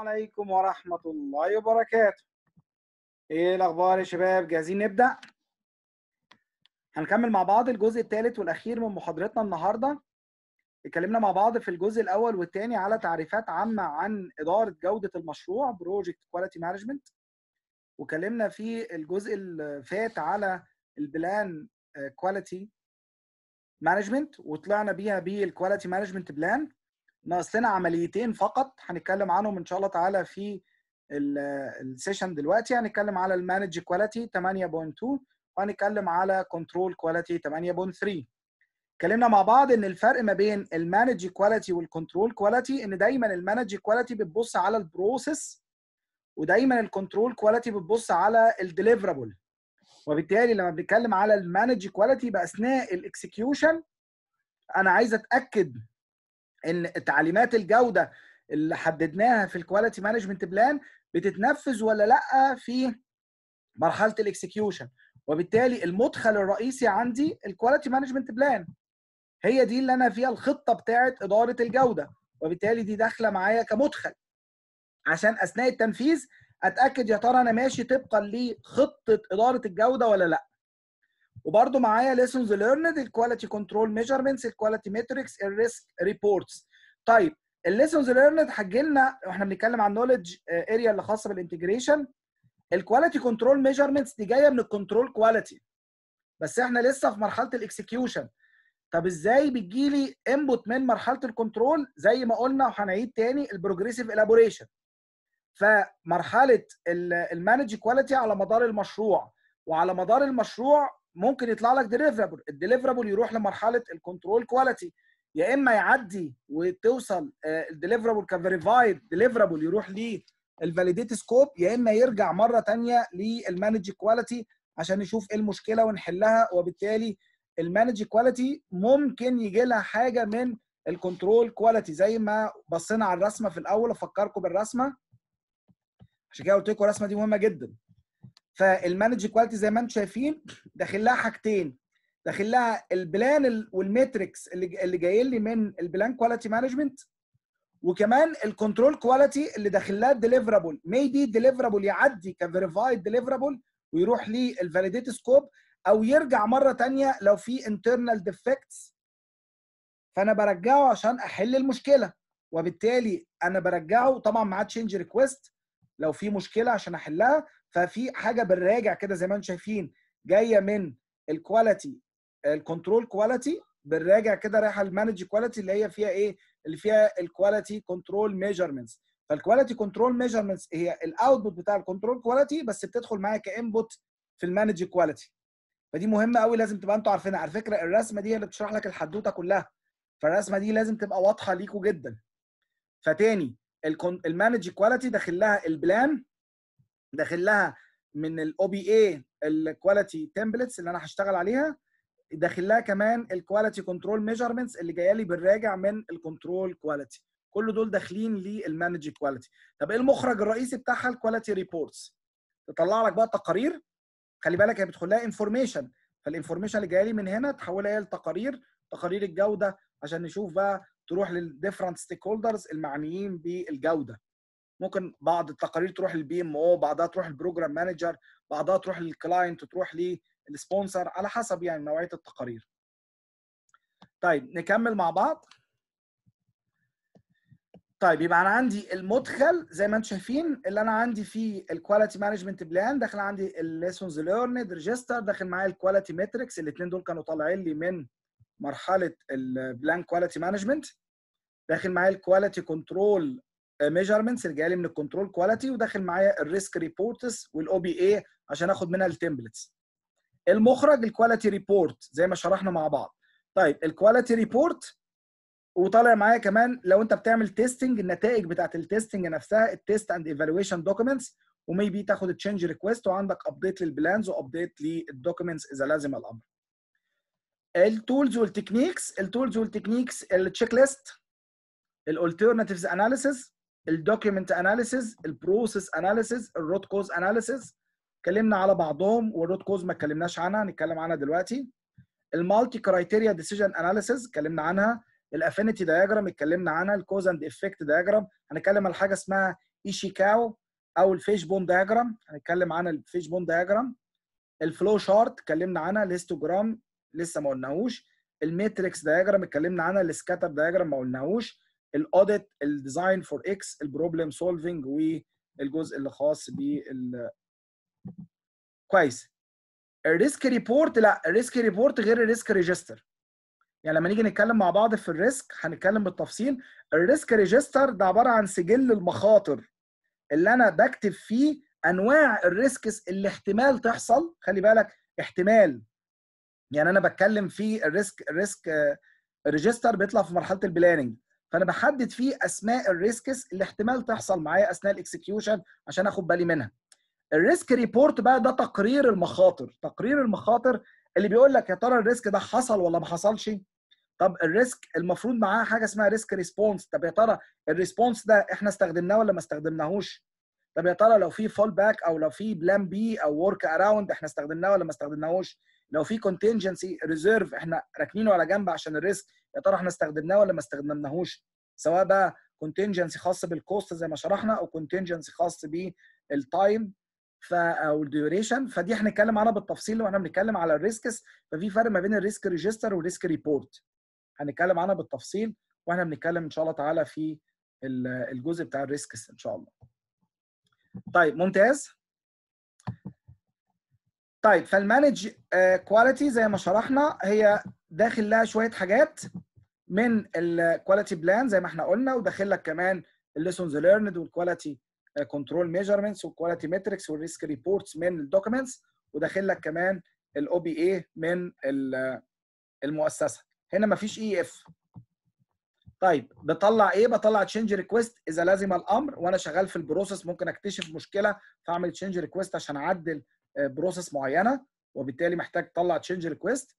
عليكم ورحمة الله وبركاته ايه الاخبار يا شباب جاهزين نبدأ هنكمل مع بعض الجزء الثالث والاخير من محاضرتنا النهاردة اتكلمنا مع بعض في الجزء الاول والثاني على تعريفات عامة عن ادارة جودة المشروع بروجكت كواليتي مانجمنت وكلمنا في الجزء اللي فات على البلان كواليتي آه، مانجمنت وطلعنا بيها بالكواليتي مانجمنت بلان ناقصنا عمليتين فقط هنتكلم عنهم ان شاء الله تعالى في السيشن دلوقتي هنتكلم على المانج كواليتي 8.2 وهنتكلم على كنترول كواليتي 8.3 اتكلمنا مع بعض ان الفرق ما بين المانج كواليتي والكنترول كواليتي ان دايما المانج كواليتي بتبص على البروسيس ودايما الكنترول كواليتي بتبص على الديليفرابل وبالتالي لما بنتكلم على المانج كواليتي باثناء الاكسكيوشن انا عايز اتاكد ان تعليمات الجوده اللي حددناها في الكواليتي مانجمنت بلان بتتنفذ ولا لا في مرحله الاكسكيوشن وبالتالي المدخل الرئيسي عندي الكواليتي مانجمنت بلان هي دي اللي انا فيها الخطه بتاعه اداره الجوده وبالتالي دي داخله معايا كمدخل عشان اثناء التنفيذ اتاكد يا ترى انا ماشي طبقا لخطه اداره الجوده ولا لا وبرده معايا ليسونز ليرند الكواليتي كنترول ميجرمنتس الكواليتي ماتريكس الريسك ريبورتس طيب الليسونز ليرند هتجي لنا واحنا بنتكلم عن نولج اريا آه، اللي خاصه بالانتجريشن الكواليتي كنترول ميجرمنتس دي جايه من الكنترول كواليتي بس احنا لسه في مرحله الاكسكيوشن طب ازاي بتجي لي انبوت من مرحله الكنترول زي ما قلنا وهنعيد تاني البروجريسيف الابوريشن فمرحله المانج كواليتي على مدار المشروع وعلى مدار المشروع ممكن يطلع لك ديليفرابل الديليفرابل يروح لمرحله الكنترول كواليتي يا اما يعدي وتوصل الديليفرابل كفيريفايد ديليفرابل يروح للفاليديت سكوب يا اما يرجع مره ثانيه للمانج كواليتي عشان نشوف ايه المشكله ونحلها وبالتالي المانج كواليتي ممكن يجي لها حاجه من الكنترول كواليتي زي ما بصينا على الرسمه في الاول افكركم بالرسمه عشان كده قلت لكم الرسمه دي مهمه جدا فالمانج كواليتي زي ما انتم شايفين داخل لها حاجتين داخل لها البلان والمتريكس اللي اللي جاي لي من البلان كواليتي مانجمنت وكمان الكنترول كواليتي اللي داخل لها الديليفرابل مي دي ديليفرابل يعدي كفيريفايد ديليفرابل ويروح للفاليديت سكوب او يرجع مره ثانيه لو في انترنال ديفكتس فانا برجعه عشان احل المشكله وبالتالي انا برجعه طبعا معاه تشينج ريكويست لو في مشكله عشان احلها ففي حاجه بالراجع كده زي ما انتم شايفين جايه من الكواليتي الكنترول كواليتي بالراجع كده رايحه المانج كواليتي اللي هي فيها ايه اللي فيها الكواليتي كنترول ميجرمنتس فالكواليتي كنترول ميجرمنتس هي الاوتبوت بتاع الكنترول كواليتي بس بتدخل معايا كانبوت في المانج كواليتي فدي مهمه قوي لازم تبقى انتم عارفينها على فكره الرسمه دي اللي بتشرح لك الحدوته كلها فالرسمه دي لازم تبقى واضحه ليكوا جدا فتاني المانج كواليتي داخل لها البلان داخل لها من الاو بي اي الكواليتي تمبلتس اللي انا هشتغل عليها داخل لها كمان الكواليتي كنترول ميجرمنتس اللي جايه لي بالراجع من الكنترول كواليتي كل دول داخلين للمانج كواليتي طب ايه المخرج الرئيسي بتاعها الكواليتي ريبورتس تطلع لك بقى التقارير خلي بالك هي بتدخل لها انفورميشن فالانفورميشن اللي جايه لي من هنا تحولها الى لتقارير تقارير الجوده عشان نشوف بقى تروح للديفرنت ستيك هولدرز المعنيين بالجوده ممكن بعض التقارير تروح للبي ام او بعضها تروح للبروجرام مانجر بعضها تروح للكلاينت تروح للسبونسر على حسب يعني نوعيه التقارير طيب نكمل مع بعض طيب يبقى انا عندي المدخل زي ما انتم شايفين اللي انا عندي فيه الكواليتي مانجمنت بلان داخل عندي الليسونز ليرند ريجستر داخل معايا الكواليتي ماتريكس الاثنين دول كانوا طالعين لي من مرحله البلان كواليتي مانجمنت داخل معايا الكواليتي كنترول ميجرمنتس اللي جايه لي من الكنترول كواليتي وداخل معايا الريسك ريبورتس والاو بي اي عشان اخد منها التمبلتس المخرج الكواليتي ريبورت زي ما شرحنا مع بعض طيب الكواليتي ريبورت وطالع معايا كمان لو انت بتعمل تيستنج النتائج بتاعت التيستنج نفسها التيست اند ايفالويشن دوكيومنتس وميبي بي تاخد التشنج ريكويست وعندك ابديت للبلانز وابديت للدوكيومنتس اذا لازم الامر التولز والتكنيكس التولز والتكنيكس التشيك ليست الالترناتيفز اناليسيس الدوكيمنت اناليسيز البروسيس اناليسيز الروت كوز اناليسيز اتكلمنا على بعضهم والروت كوز ما اتكلمناش عنها هنتكلم عنها دلوقتي المالتي كرايتيريا ديسيجن اناليسيز اتكلمنا عنها الافينيتي دايجرام اتكلمنا عنها الكوز اند افكت دايجرام هنتكلم على حاجه اسمها ايشيكاو او الفيش بون دايجرام هنتكلم عن الفيش بون دايجرام الفلو شارت اتكلمنا عنها الهيستوجرام لسه ما قلناهوش الماتريكس دايجرام اتكلمنا عنها السكاتر دايجرام ما قلناهوش الاوديت الديزاين فور اكس البروبلم سولفنج والجزء اللي خاص بال كويس الريسك ريبورت لا الريسك ريبورت غير الريسك ريجستر يعني لما نيجي نتكلم مع بعض في الريسك هنتكلم بالتفصيل الريسك ريجستر ده عباره عن سجل المخاطر اللي انا بكتب فيه انواع الريسكس اللي احتمال تحصل خلي بالك احتمال يعني انا بتكلم في الريسك الريسك آه، ريجستر بيطلع في مرحله البلاننج فانا بحدد فيه اسماء الريسكس اللي احتمال تحصل معايا اثناء الاكسكيوشن عشان اخد بالي منها الريسك ريبورت بقى ده تقرير المخاطر تقرير المخاطر اللي بيقول لك يا ترى الريسك ده حصل ولا ما حصلش طب الريسك المفروض معاه حاجه اسمها ريسك ريسبونس طب يا ترى الريسبونس ده احنا استخدمناه ولا ما استخدمناهوش طب يا ترى لو في فول باك او لو في بلان بي او ورك اراوند احنا استخدمناه ولا ما استخدمناهوش لو في كونتنجنسي ريزيرف احنا راكنينه على جنب عشان الريسك يا ترى احنا استخدمناه ولا ما استخدمناهوش سواء بقى كونتنجنسي خاص بالكوست زي ما شرحنا او كونتنجنسي خاص بالتايم ف او الديوريشن فدي هنتكلم عنها بالتفصيل لو احنا بنتكلم على الريسكس ففي فرق ما بين الريسك ريجستر والريسك ريبورت هنتكلم عنها بالتفصيل واحنا بنتكلم ان شاء الله تعالى في الجزء بتاع الريسكس ان شاء الله طيب ممتاز طيب فالمانج كواليتي آه، زي ما شرحنا هي داخل لها شويه حاجات من الكواليتي بلان زي ما احنا قلنا وداخل لك كمان الليسونز ليرند والكواليتي كنترول ميجرمنتس والكواليتي متريكس والريسك ريبورتس من الدوكيمنتس وداخل لك كمان الاو بي اي من آه، المؤسسه هنا مفيش اي e اف طيب بطلع ايه بطلع تشينج ريكويست اذا لزم الامر وانا شغال في البروسيس ممكن اكتشف مشكله فاعمل تشينج ريكويست عشان اعدل بروسس آه، معينه وبالتالي محتاج تطلع تشينج ريكويست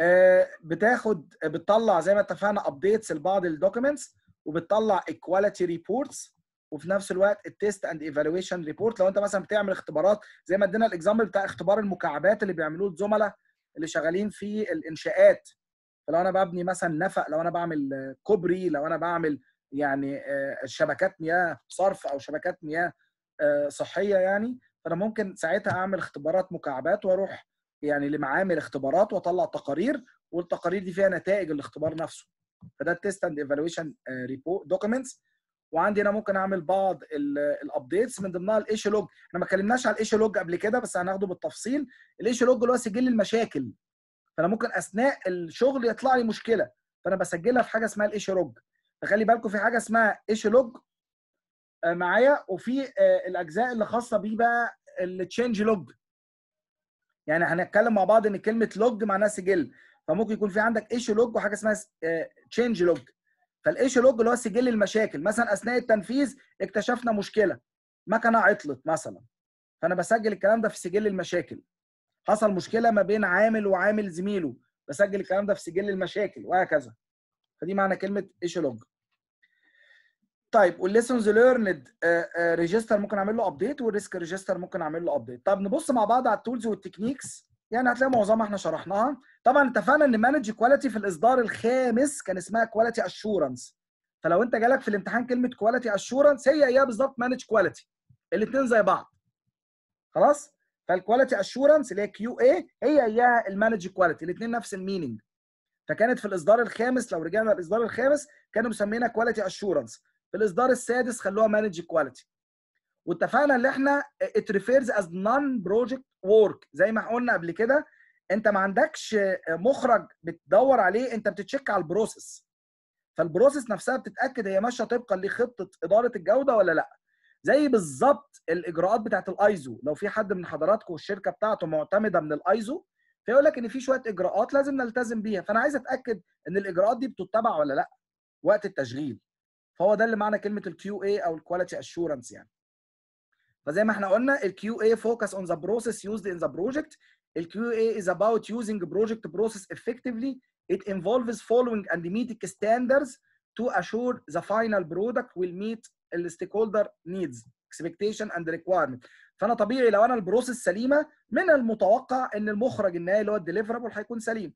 آه، بتاخد آه، بتطلع زي ما اتفقنا ابديتس لبعض الدوكيومنتس وبتطلع كواليتي ريبورتس وفي نفس الوقت التيست اند ايفالويشن ريبورت لو انت مثلا بتعمل اختبارات زي ما ادينا الاكزامبل بتاع اختبار المكعبات اللي بيعملوه الزملاء اللي شغالين في الانشاءات فلو انا ببني مثلا نفق لو انا بعمل كوبري لو انا بعمل يعني شبكات مياه صرف او شبكات مياه صحيه يعني فانا ممكن ساعتها اعمل اختبارات مكعبات واروح يعني لمعامل اختبارات واطلع تقارير والتقارير دي فيها نتائج الاختبار نفسه فده التست اند ايفالويشن ريبورت دوكيومنتس وعندي هنا ممكن اعمل بعض الابديتس من ضمنها الايش لوج احنا ما اتكلمناش على الايش لوج قبل كده بس هناخده بالتفصيل الايش لوج اللي هو سجل المشاكل فانا ممكن اثناء الشغل يطلع لي مشكله فانا بسجلها في حاجه اسمها الايش لوج فخلي بالكم في حاجه اسمها ايش لوج آه، معايا وفي آه، الاجزاء اللي خاصه بيه بقى التشينج لوج يعني هنتكلم مع بعض ان كلمه لوج معناها سجل فممكن يكون في عندك ايشو لوج وحاجه اسمها تشينج لوج فالايشو لوج اللي هو سجل المشاكل مثلا اثناء التنفيذ اكتشفنا مشكله مكنه عطلت مثلا فانا بسجل الكلام ده في سجل المشاكل حصل مشكله ما بين عامل وعامل زميله بسجل الكلام ده في سجل المشاكل وهكذا فدي معنى كلمه ايشو لوج طيب والليسنز ليرند ريجستر ممكن اعمل له ابديت والريسك ريجستر ممكن اعمل له ابديت طب نبص مع بعض على التولز والتكنيكس يعني هتلاقي معظمها احنا شرحناها طبعا اتفقنا ان مانج كواليتي في الاصدار الخامس كان اسمها كواليتي اشورنس فلو انت جالك في الامتحان كلمه كواليتي اشورنس هي هي إيه بالظبط مانج كواليتي الاثنين زي بعض خلاص فالكواليتي اشورنس اللي هي كيو اي هي هي المانج كواليتي الاثنين نفس الميننج فكانت في الاصدار الخامس لو رجعنا للاصدار الخامس كانوا مسمينها كواليتي اشورنس في الاصدار السادس خلوها مانج كواليتي واتفقنا ان احنا ات ريفيرز از نون بروجكت وورك زي ما قلنا قبل كده انت ما عندكش مخرج بتدور عليه انت بتتشك على البروسيس فالبروسيس نفسها بتتاكد هي ماشيه طبقا لخطه اداره الجوده ولا لا زي بالظبط الاجراءات بتاعه الايزو لو في حد من حضراتكم والشركه بتاعته معتمده من الايزو فيقول لك ان في شويه اجراءات لازم نلتزم بيها فانا عايز اتاكد ان الاجراءات دي بتتبع ولا لا وقت التشغيل فهو ده اللي معنى كلمه الكيو اي او الكواليتي اشورنس يعني فزي ما احنا قلنا الكيو اي فوكس اون ذا بروسيس used in the project الكيو اي is about using project process effectively it involves following and meeting standards to assure the final product will meet الستيك stakeholder needs expectation and requirement فانا طبيعي لو انا البروسيس سليمه من المتوقع ان المخرج النهائي اللي هو الديليفرابل هيكون سليم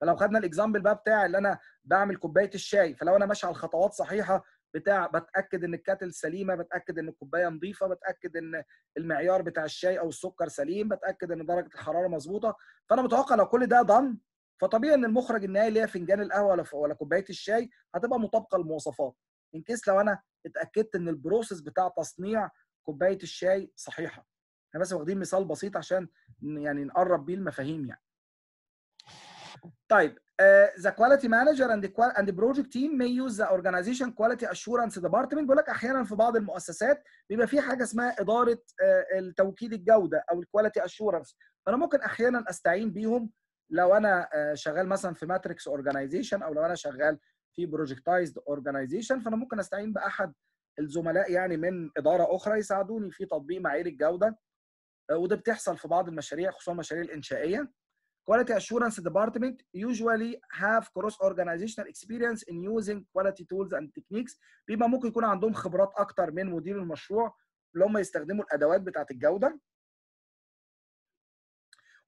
فلو خدنا الاكزامبل بقى بتاع اللي انا بعمل كوبايه الشاي فلو انا ماشي على الخطوات صحيحه بتاع بتاكد ان الكاتل سليمه بتاكد ان الكوبايه نظيفه بتاكد ان المعيار بتاع الشاي او السكر سليم بتاكد ان درجه الحراره مظبوطه فانا متوقع لو كل ده ضن فطبيعي ان المخرج النهائي اللي هي فنجان القهوه ولا ولا كوبايه الشاي هتبقى مطابقه للمواصفات ان كيس لو انا اتاكدت ان البروسيس بتاع تصنيع كوبايه الشاي صحيحه احنا بس واخدين مثال بسيط عشان يعني نقرب بيه المفاهيم يعني طيب ذا the quality manager and the, تيم مي project team may use the organization quality assurance department بيقول لك احيانا في بعض المؤسسات بيبقى في حاجه اسمها اداره آه، التوكيل الجوده او الكواليتي اشورنس فانا ممكن احيانا استعين بيهم لو انا آه، شغال مثلا في ماتريكس اورجانيزيشن او لو انا شغال في بروجكتايزد اورجانيزيشن فانا ممكن استعين باحد الزملاء يعني من اداره اخرى يساعدوني في تطبيق معايير الجوده آه، وده بتحصل في بعض المشاريع خصوصا المشاريع الانشائيه Quality assurance department usually have cross organizational experience in using quality tools and techniques بيبقى ممكن يكون عندهم خبرات اكتر من مدير المشروع اللي هم يستخدموا الادوات بتاعه الجوده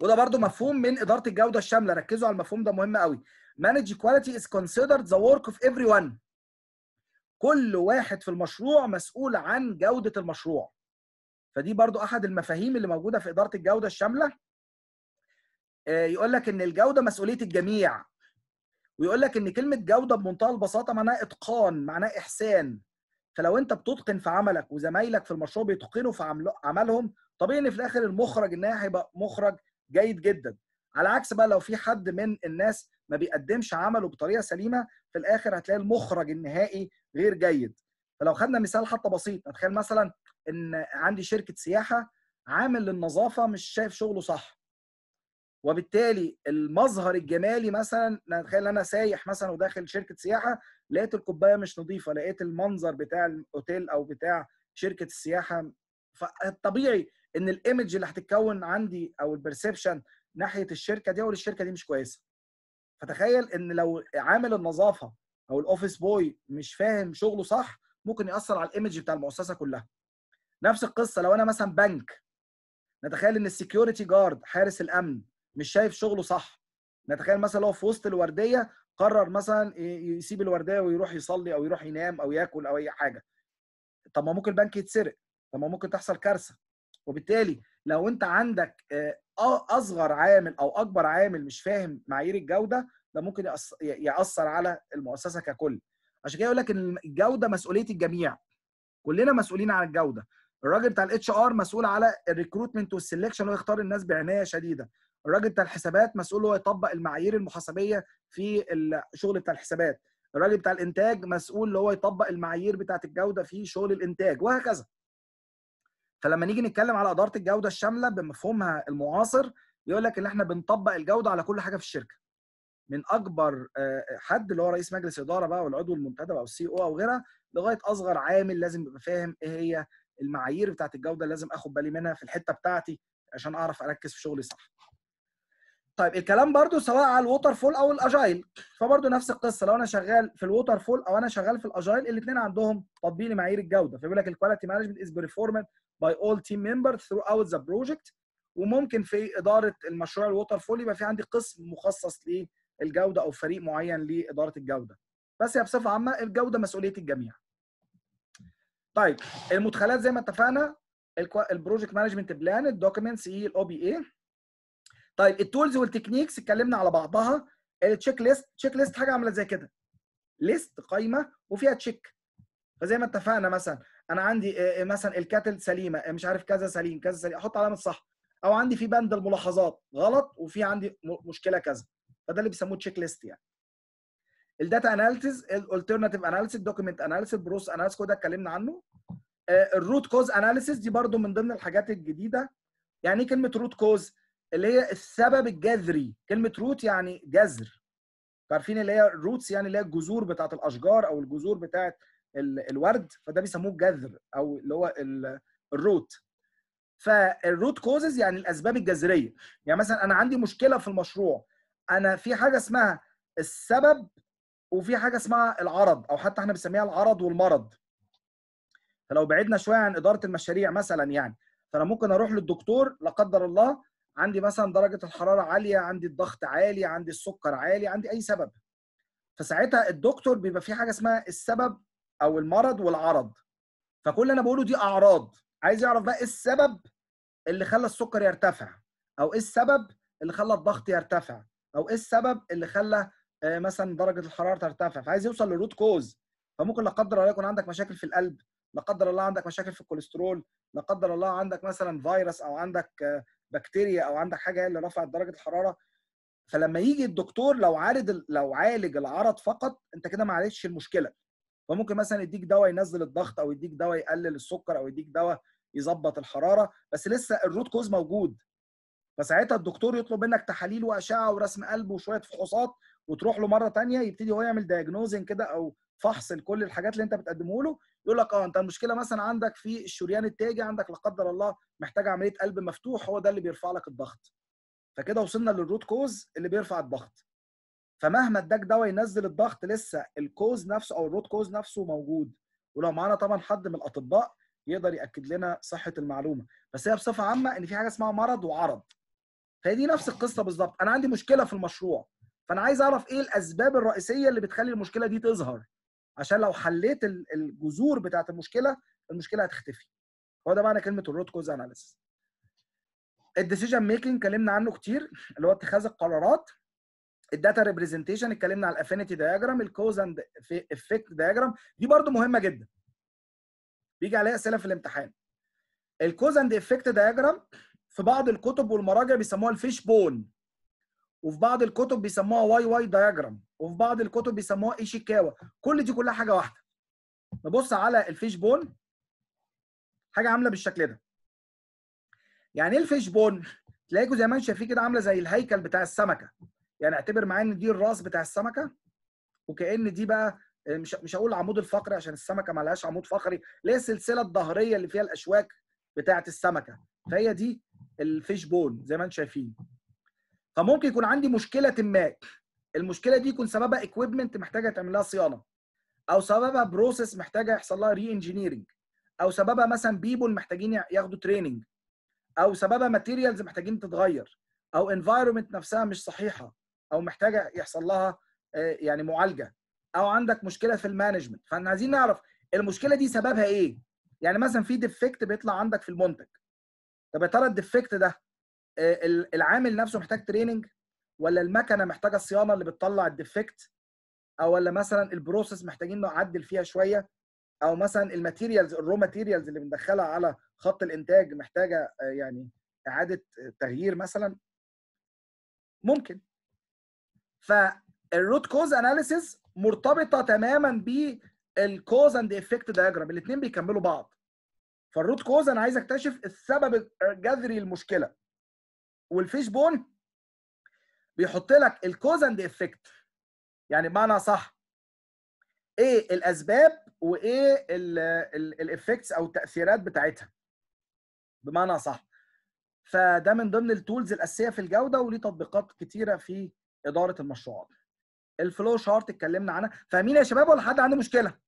وده برضو مفهوم من اداره الجوده الشامله ركزوا على المفهوم ده مهم قوي manage quality is considered the work of everyone كل واحد في المشروع مسؤول عن جوده المشروع فدي برضو احد المفاهيم اللي موجوده في اداره الجوده الشامله آه، يقول لك ان الجوده مسؤوليه الجميع ويقول لك ان كلمه جوده بمنتهى البساطه معناها اتقان معناها احسان فلو انت بتتقن في عملك وزمايلك في المشروع بيتقنوا في عملهم طبيعي ان في الاخر المخرج النهائي هيبقى مخرج جيد جدا على عكس بقى لو في حد من الناس ما بيقدمش عمله بطريقه سليمه في الاخر هتلاقي المخرج النهائي غير جيد فلو خدنا مثال حتى بسيط اتخيل مثلا ان عندي شركه سياحه عامل للنظافه مش شايف شغله صح وبالتالي المظهر الجمالي مثلا نتخيل انا سايح مثلا وداخل شركه سياحه لقيت القبايه مش نظيفه لقيت المنظر بتاع الاوتيل او بتاع شركه السياحه فالطبيعي ان الايمج اللي هتتكون عندي او البرسبشن ناحيه الشركه دي او الشركه دي مش كويسه فتخيل ان لو عامل النظافه او الاوفيس بوي مش فاهم شغله صح ممكن ياثر على الايمج بتاع المؤسسه كلها نفس القصه لو انا مثلا بنك نتخيل ان السكيورتي جارد حارس الامن مش شايف شغله صح نتخيل مثلا هو في وسط الورديه قرر مثلا يسيب الورديه ويروح يصلي او يروح ينام او ياكل او اي حاجه طب ما ممكن البنك يتسرق طب ما ممكن تحصل كارثه وبالتالي لو انت عندك آه، آه، اصغر عامل او اكبر عامل مش فاهم معايير الجوده ده ممكن ياثر على المؤسسه ككل عشان كده يقول لك ان الجوده مسؤوليه الجميع كلنا مسؤولين عن الجوده الراجل بتاع الاتش ار مسؤول على الريكروتمنت والسلكشن ويختار الناس بعنايه شديده الراجل بتاع الحسابات مسؤول هو يطبق المعايير المحاسبيه في الشغل بتاع الحسابات الراجل بتاع الانتاج مسؤول اللي هو يطبق المعايير بتاعه الجوده في شغل الانتاج وهكذا فلما نيجي نتكلم على اداره الجوده الشامله بمفهومها المعاصر يقول لك ان احنا بنطبق الجوده على كل حاجه في الشركه من اكبر آه، حد اللي هو رئيس مجلس اداره بقى والعضو المنتدب او السي او او غيرها لغايه اصغر عامل لازم يبقى فاهم ايه هي المعايير بتاعه الجوده اللي لازم اخد بالي منها في الحته بتاعتي عشان اعرف اركز في شغلي صح طيب الكلام برضو سواء على الووتر فول او الاجايل فبرضو نفس القصه لو انا شغال في الووتر فول او انا شغال في الاجايل الاثنين عندهم تطبيق لمعايير الجوده فبيقول لك الكواليتي مانجمنت از بيرفورمد باي اول تيم ممبر ثرو اوت ذا بروجكت وممكن في اداره المشروع الووتر فول يبقى في عندي قسم مخصص للجوده او فريق معين لاداره الجوده بس هي بصفه عامه الجوده مسؤوليه الجميع طيب المدخلات زي ما اتفقنا البروجكت مانجمنت بلان الدوكيمنتس هي الاو بي اي طيب التولز والتكنيكس اتكلمنا على بعضها التشيك ليست تشيك ليست حاجه عامله زي كده ليست قايمه وفيها تشيك فزي ما اتفقنا مثلا انا عندي آه، آه، مثلا الكاتل سليمه آه، مش عارف كذا سليم كذا سليم احط علامه صح او عندي في بند الملاحظات غلط وفي عندي مشكله كذا فده اللي بيسموه تشيك ليست يعني الداتا اناليسيز الالترناتيف اناليسيز دوكيمنت اناليسيز بروس اناليسيز كده اتكلمنا عنه الروت كوز اناليسيز دي برده من ضمن الحاجات الجديده يعني ايه كلمه روت كوز اللي هي السبب الجذري كلمه روت يعني جذر عارفين اللي هي الروتس يعني اللي هي الجذور بتاعه الاشجار او الجذور بتاعه الورد فده بيسموه جذر او اللي هو الروت فالروت كوزز يعني الاسباب الجذريه يعني مثلا انا عندي مشكله في المشروع انا في حاجه اسمها السبب وفي حاجه اسمها العرض او حتى احنا بنسميها العرض والمرض فلو بعدنا شويه عن اداره المشاريع مثلا يعني فانا ممكن اروح للدكتور لا قدر الله عندي مثلا درجه الحراره عاليه عندي الضغط عالي عندي السكر عالي عندي اي سبب فساعتها الدكتور بيبقى في حاجه اسمها السبب او المرض والعرض فكل اللي انا بقوله دي اعراض عايز يعرف بقى ايه السبب اللي خلى السكر يرتفع او ايه السبب اللي خلى الضغط يرتفع او ايه السبب اللي خلى آه، مثلا درجه الحراره ترتفع فعايز يوصل للروت كوز فممكن لا قدر الله يكون عندك مشاكل في القلب لا قدر الله عندك مشاكل في الكوليسترول لا قدر الله عندك مثلا فيروس او عندك آه، بكتيريا او عندك حاجه اللي رفعت درجه الحراره فلما يجي الدكتور لو عارض لو عالج العرض فقط انت كده ما عالجتش المشكله فممكن مثلا يديك دواء ينزل الضغط او يديك دواء يقلل السكر او يديك دواء يظبط الحراره بس لسه الروت كوز موجود فساعتها الدكتور يطلب منك تحاليل واشعه ورسم قلب وشويه فحوصات وتروح له مره ثانيه يبتدي هو يعمل دايجنوزنج كده او فحص لكل الحاجات اللي انت بتقدمه له يقول لك اه انت المشكله مثلا عندك في الشريان التاجي عندك لا قدر الله محتاج عمليه قلب مفتوح هو ده اللي بيرفع لك الضغط فكده وصلنا للروت كوز اللي بيرفع الضغط فمهما اداك دواء ينزل الضغط لسه الكوز نفسه او الروت كوز نفسه موجود ولو معانا طبعا حد من الاطباء يقدر ياكد لنا صحه المعلومه بس هي بصفه عامه ان في حاجه اسمها مرض وعرض فهي دي نفس القصه بالظبط انا عندي مشكله في المشروع فانا عايز اعرف ايه الاسباب الرئيسيه اللي بتخلي المشكله دي تظهر عشان لو حليت الجذور بتاعت المشكله المشكله هتختفي هو ده معنى كلمه الروت كوز اناليسيس الديسيجن ميكنج اتكلمنا عنه كتير اللي هو اتخاذ القرارات الداتا ريبريزنتيشن اتكلمنا على الافينيتي دايجرام الكوز اند افكت دايجرام دي برده مهمه جدا بيجي عليها اسئله في الامتحان الكوز اند افكت دايجرام في بعض الكتب والمراجع بيسموها الفيش بون وفي بعض الكتب بيسموها واي واي دايجرام وفي بعض الكتب بيسموها ايشيكاوا كل دي كلها حاجه واحده نبص على الفيش بون حاجه عامله بالشكل ده يعني ايه الفيش بون تلاقيه زي ما انتم شايفين كده عامله زي الهيكل بتاع السمكه يعني اعتبر معايا ان دي الراس بتاع السمكه وكان دي بقى مش مش هقول العمود الفقري عشان السمكه ما لهاش عمود فقري اللي هي السلسله الظهريه اللي فيها الاشواك بتاعه السمكه فهي دي الفيش بون زي ما انتم شايفين فممكن يكون عندي مشكله ما المشكله دي يكون سببها اكويبمنت محتاجه تعمل لها صيانه او سببها بروسيس محتاجه يحصل لها ري انجينيرنج او سببها مثلا بيبول محتاجين ياخدوا تريننج او سببها ماتيريالز محتاجين تتغير او انفايرمنت نفسها مش صحيحه او محتاجه يحصل لها آه، يعني معالجه او عندك مشكله في المانجمنت فاحنا عايزين نعرف المشكله دي سببها ايه يعني مثلا في ديفكت بيطلع عندك في المنتج طب يا ترى الديفكت ده آه، العامل نفسه محتاج تريننج ولا المكنه محتاجه الصيانه اللي بتطلع الديفكت او ولا مثلا البروسيس محتاجين نعدل فيها شويه او مثلا الماتيريالز الرو ماتيريالز اللي بندخلها على خط الانتاج محتاجه آه، يعني اعاده آه، تغيير مثلا ممكن فالروت كوز اناليسيز مرتبطه تماما بالكوز اند افكت دايجرام الاثنين بيكملوا بعض فالروت كوز انا عايز اكتشف السبب الجذري للمشكله والفيش بون بيحط لك الكوز اند افكت يعني بمعنى صح ايه الاسباب وايه الافكتس او التاثيرات بتاعتها بمعنى صح فده من ضمن التولز الاساسيه في الجوده وليه تطبيقات كتيره في اداره المشروعات الفلو شارت اتكلمنا عنها فاهمين يا شباب ولا حد عنده مشكله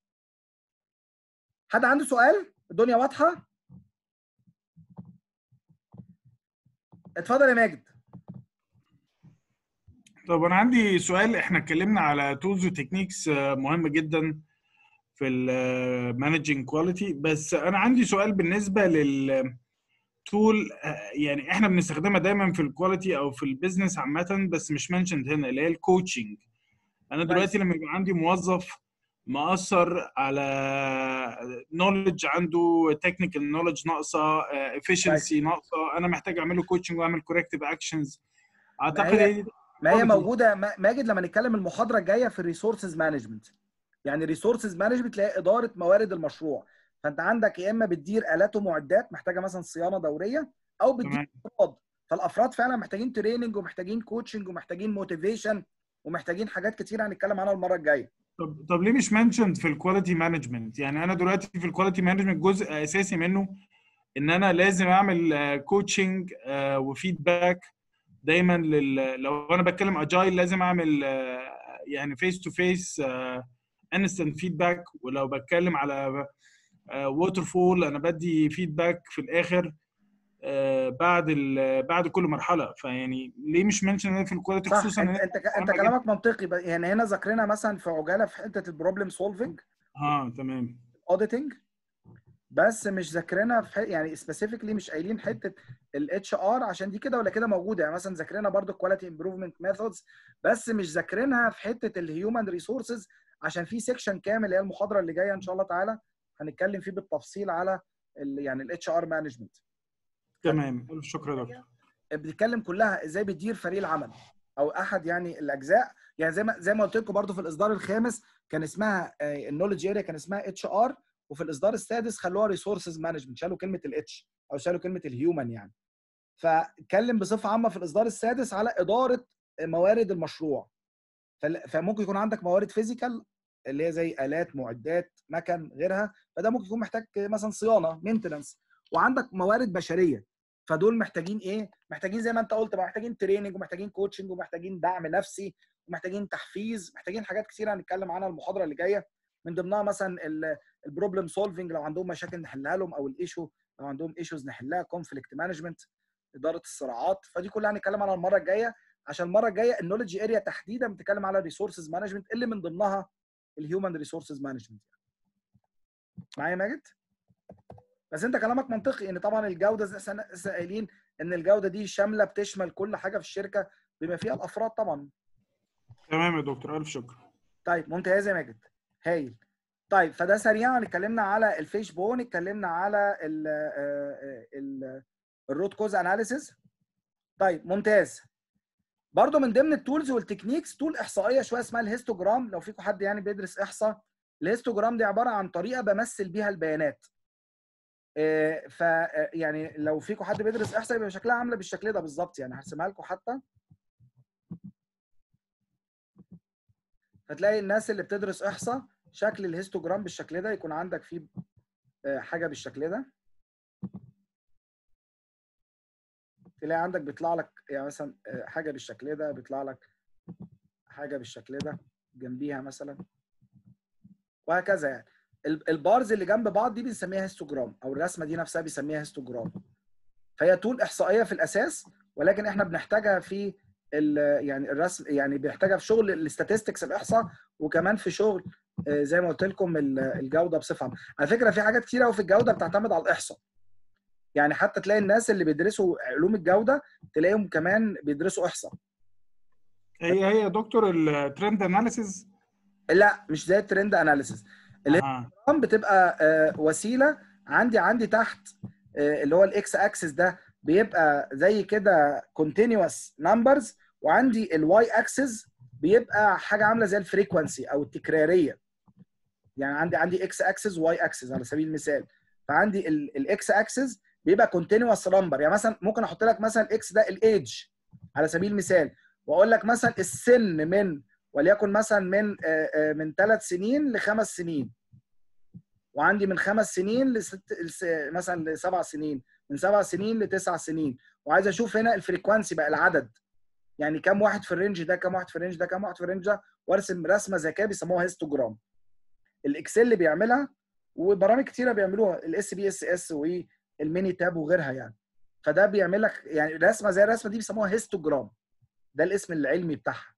حد عنده سؤال الدنيا واضحه اتفضل يا ماجد طب انا عندي سؤال احنا اتكلمنا على تولز وتكنيكس مهمه جدا في المانجنج آه، كواليتي بس انا عندي سؤال بالنسبه لل تول آه، آه، يعني احنا بنستخدمها دايما في الكواليتي او في البيزنس عامه بس مش منشند هنا اللي هي الكوتشنج انا دلوقتي لما يبقى عندي موظف مأثر على نولج عنده تكنيكال نولج ناقصه افشنسي ناقصه انا محتاج اعمل له كوتشنج واعمل كوركتيف اكشنز اعتقد ما هي موجوده ماجد لما نتكلم المحاضره الجايه في الريسورسز مانجمنت يعني ريسورسز مانجمنت اللي هي اداره موارد المشروع فانت عندك يا اما بتدير الات ومعدات محتاجه مثلا صيانه دوريه او بتدير افراد فالافراد فعلا محتاجين تريننج ومحتاجين كوتشنج ومحتاجين موتيفيشن ومحتاجين حاجات كتير هنتكلم عنها المره الجايه طب طب ليه مش منشند في الكواليتي مانجمنت يعني انا دلوقتي في الكواليتي مانجمنت جزء اساسي منه ان انا لازم اعمل كوتشنج آه، وفيدباك دايما لل... لو انا بتكلم اجايل لازم اعمل آه، يعني فيس تو فيس انستنت فيدباك ولو بتكلم على ووتر آه، فول انا بدي فيدباك في الاخر آه، بعد بعد كل مرحله فيعني ليه مش منشن في الكواليتي خصوصا انت انت, انت كلامك منطقي يعني هنا ذاكرنا مثلا في عجاله في حته البروبلم سولفنج اه تمام اوديتنج بس مش ذاكرنا في حي... يعني سبيسيفيكلي مش قايلين حته الاتش ار عشان دي كده ولا كده موجوده يعني مثلا ذاكرنا برضو الكواليتي امبروفمنت ميثودز بس مش ذاكرينها في حته الهيومن ريسورسز عشان في سيكشن كامل اللي هي المحاضره اللي جايه ان شاء الله تعالى هنتكلم فيه بالتفصيل على ال يعني الاتش ار مانجمنت تمام شكرا يا دكتور بنتكلم كلها ازاي بتدير فريق العمل او احد يعني الاجزاء يعني زي ما زي ما قلت لكم برضو في الاصدار الخامس كان اسمها النولج آه، اريا كان اسمها اتش ار وفي الاصدار السادس خلوها ريسورسز مانجمنت شالوا كلمه الاتش او شالوا كلمه الهيومن يعني فاتكلم بصفه عامه في الاصدار السادس على اداره موارد المشروع فممكن يكون عندك موارد فيزيكال اللي هي زي الات معدات مكن غيرها فده ممكن يكون محتاج مثلا صيانه مينتننس وعندك موارد بشريه فدول محتاجين ايه محتاجين زي ما انت قلت بقى محتاجين تريننج ومحتاجين كوتشنج ومحتاجين دعم نفسي ومحتاجين تحفيز محتاجين حاجات كثيره هنتكلم عنها المحاضره اللي جايه من ضمنها مثلا البروبلم سولفنج لو عندهم مشاكل نحلها لهم او الايشو لو عندهم ايشوز نحلها كونفليكت مانجمنت اداره الصراعات فدي كلها هنتكلم عنها المره الجايه عشان المره الجايه النولج اريا تحديدا بتتكلم على الريسورسز مانجمنت اللي من ضمنها الهيومن ريسورسز مانجمنت معايا ماجد بس انت كلامك منطقي ان طبعا الجوده زي احنا قايلين ان الجوده دي شامله بتشمل كل حاجه في الشركه بما فيها الافراد طبعا تمام يا دكتور الف شكر طيب ممتاز يا ماجد هايل طيب فده سريعا اتكلمنا على الفيش بون اتكلمنا على ال آه، آه، ال الروت كوز اناليسيز طيب ممتاز برضو من ضمن التولز والتكنيكس تول احصائيه شويه اسمها الهيستوجرام لو فيكم حد يعني بيدرس احصاء الهيستوجرام دي عباره عن طريقه بمثل بيها البيانات آه، ف يعني لو فيكم حد بيدرس احصاء يبقى شكلها عامله بالشكل ده بالظبط يعني هرسمها لكم حتى فتلاقي الناس اللي بتدرس احصاء شكل الهيستوجرام بالشكل ده يكون عندك فيه آه، حاجه بالشكل ده تلاقي عندك بيطلع لك يعني مثلا آه، حاجه بالشكل ده بيطلع لك حاجه بالشكل ده جنبيها مثلا وهكذا يعني البارز اللي جنب بعض دي بنسميها هيستوجرام او الرسمه دي نفسها بنسميها هيستوجرام فهي طول احصائيه في الاساس ولكن احنا بنحتاجها في يعني الرسم يعني بيحتاجها في شغل الاستاتستكس الاحصاء وكمان في شغل آه، زي ما قلت لكم الجوده بصفه عامه على فكره في حاجات كتير قوي في الجوده بتعتمد على الاحصاء يعني حتى تلاقي الناس اللي بيدرسوا علوم الجوده تلاقيهم كمان بيدرسوا احصاء هي هي يا دكتور الترند اناليسيز لا مش زي الترند اناليسيز اللي آه. بتبقى وسيله عندي عندي تحت آه، اللي هو الاكس اكسس ده بيبقى زي كده كونتينوس نمبرز وعندي الواي اكسس بيبقى حاجه عامله زي الفريكوانسي او التكراريه يعني عندي عندي اكس اكسس واي اكسس على سبيل المثال فعندي الاكس اكسس بيبقى كونتينوس نمبر يعني مثلا ممكن احط لك مثلا اكس ده الايدج على سبيل المثال واقول لك مثلا السن من وليكن مثلا من آه، آه، من ثلاث سنين لخمس سنين وعندي من خمس سنين لست مثلا لسبع سنين من سبع سنين لتسع سنين وعايز اشوف هنا الفريكوانسي بقى العدد يعني كم واحد في الرينج ده كم واحد في الرينج ده كم واحد في الرينج ده وارسم رسمه ذكيه بيسموها هيستوجرام الاكسل اللي بيعملها وبرامج كتيره بيعملوها الاس بي اس إيه، اس والميني تاب وغيرها يعني فده بيعمل لك يعني رسمه زي الرسمه دي بيسموها هيستوجرام ده الاسم العلمي بتاعها